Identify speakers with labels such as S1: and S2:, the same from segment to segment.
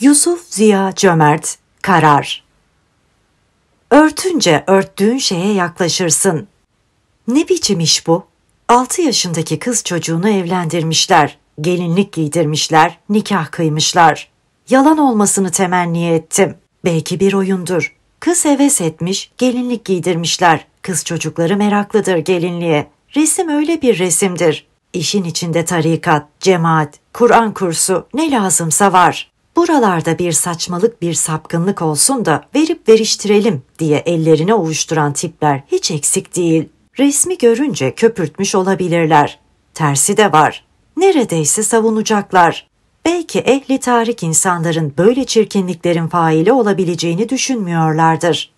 S1: Yusuf Ziya Cömert Karar Örtünce örttüğün şeye yaklaşırsın. Ne biçim iş bu? 6 yaşındaki kız çocuğunu evlendirmişler, gelinlik giydirmişler, nikah kıymışlar. Yalan olmasını temenni ettim. Belki bir oyundur. Kız heves etmiş, gelinlik giydirmişler. Kız çocukları meraklıdır gelinliğe. Resim öyle bir resimdir. İşin içinde tarikat, cemaat, Kur'an kursu ne lazımsa var buralarda bir saçmalık bir sapkınlık olsun da verip veriştirelim diye ellerine ovuşturan tipler hiç eksik değil. Resmi görünce köpürtmüş olabilirler. Tersi de var. Neredeyse savunacaklar. Belki ehli tarih insanların böyle çirkinliklerin faili olabileceğini düşünmüyorlardır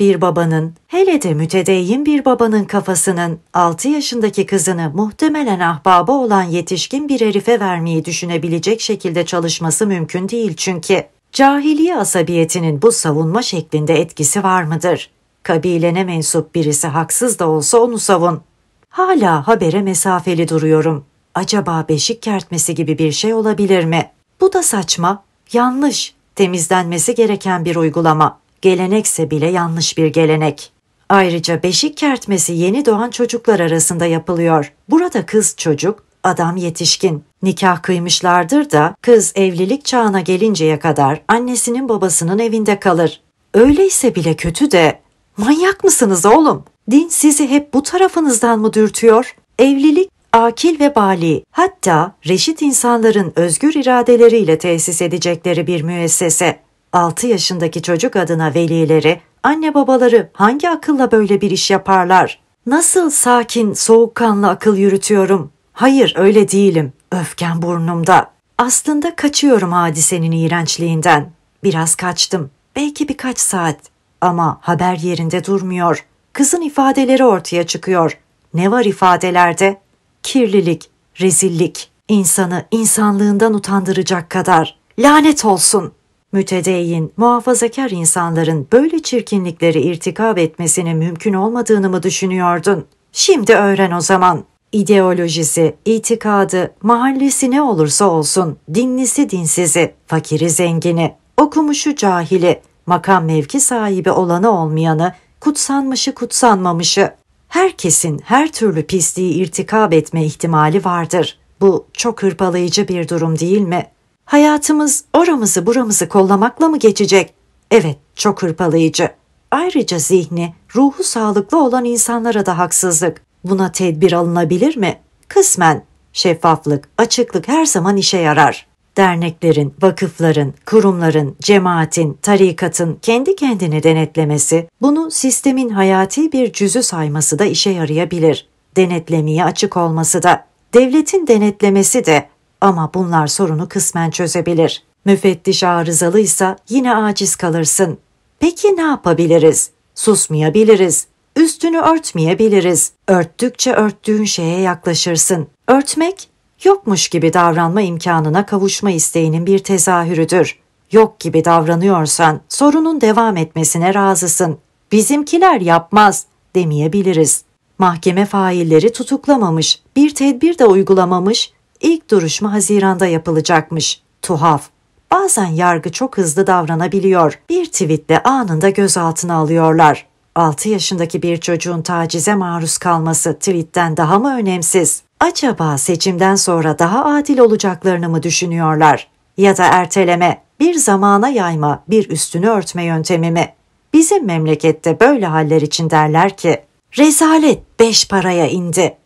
S1: bir babanın, hele de mütedeyyin bir babanın kafasının 6 yaşındaki kızını muhtemelen ahbaba olan yetişkin bir herife vermeyi düşünebilecek şekilde çalışması mümkün değil çünkü. Cahiliye asabiyetinin bu savunma şeklinde etkisi var mıdır? Kabilene mensup birisi haksız da olsa onu savun. Hala habere mesafeli duruyorum. Acaba beşik kertmesi gibi bir şey olabilir mi? Bu da saçma, yanlış, temizlenmesi gereken bir uygulama gelenekse bile yanlış bir gelenek. Ayrıca beşik kertmesi yeni doğan çocuklar arasında yapılıyor. Burada kız çocuk, adam yetişkin. Nikah kıymışlardır da kız evlilik çağına gelinceye kadar annesinin babasının evinde kalır. Öyleyse bile kötü de manyak mısınız oğlum? Din sizi hep bu tarafınızdan mı dürtüyor? Evlilik akil ve bali hatta reşit insanların özgür iradeleriyle tesis edecekleri bir müessese. 6 yaşındaki çocuk adına velileri, anne babaları hangi akılla böyle bir iş yaparlar? Nasıl sakin, soğukkanlı akıl yürütüyorum? Hayır öyle değilim. öfkem burnumda. Aslında kaçıyorum hadisenin iğrençliğinden. Biraz kaçtım. Belki birkaç saat. Ama haber yerinde durmuyor. Kızın ifadeleri ortaya çıkıyor. Ne var ifadelerde? Kirlilik, rezillik, insanı insanlığından utandıracak kadar. Lanet olsun. Mütedeyyin, muhafazakar insanların böyle çirkinlikleri irtikab etmesinin mümkün olmadığını mı düşünüyordun? Şimdi öğren o zaman. İdeolojisi, itikadı, mahallesi ne olursa olsun, dinlisi dinsizi, fakiri zengini, okumuşu cahili, makam mevki sahibi olanı olmayanı, kutsanmışı kutsanmamışı, herkesin her türlü pisliği irtikab etme ihtimali vardır. Bu çok hırpalayıcı bir durum değil mi? Hayatımız oramızı buramızı kollamakla mı geçecek? Evet, çok hırpalayıcı. Ayrıca zihni, ruhu sağlıklı olan insanlara da haksızlık. Buna tedbir alınabilir mi? Kısmen. Şeffaflık, açıklık her zaman işe yarar. Derneklerin, vakıfların, kurumların, cemaatin, tarikatın kendi kendini denetlemesi, bunu sistemin hayati bir cüzü sayması da işe yarayabilir. Denetlemeye açık olması da, devletin denetlemesi de ama bunlar sorunu kısmen çözebilir. Müfettiş arızalıysa yine aciz kalırsın. Peki ne yapabiliriz? Susmayabiliriz. Üstünü örtmeyebiliriz. Örttükçe örttüğün şeye yaklaşırsın. Örtmek, yokmuş gibi davranma imkanına kavuşma isteğinin bir tezahürüdür. Yok gibi davranıyorsan sorunun devam etmesine razısın. Bizimkiler yapmaz demeyebiliriz. Mahkeme failleri tutuklamamış, bir tedbir de uygulamamış, İlk duruşma Haziran'da yapılacakmış. Tuhaf. Bazen yargı çok hızlı davranabiliyor. Bir tweetle anında gözaltına alıyorlar. 6 yaşındaki bir çocuğun tacize maruz kalması tweetten daha mı önemsiz? Acaba seçimden sonra daha adil olacaklarını mı düşünüyorlar? Ya da erteleme, bir zamana yayma, bir üstünü örtme yöntemi mi? Bizim memlekette böyle haller için derler ki, rezalet beş paraya indi.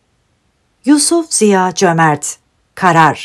S1: Yusuf Ziya Cömert karar.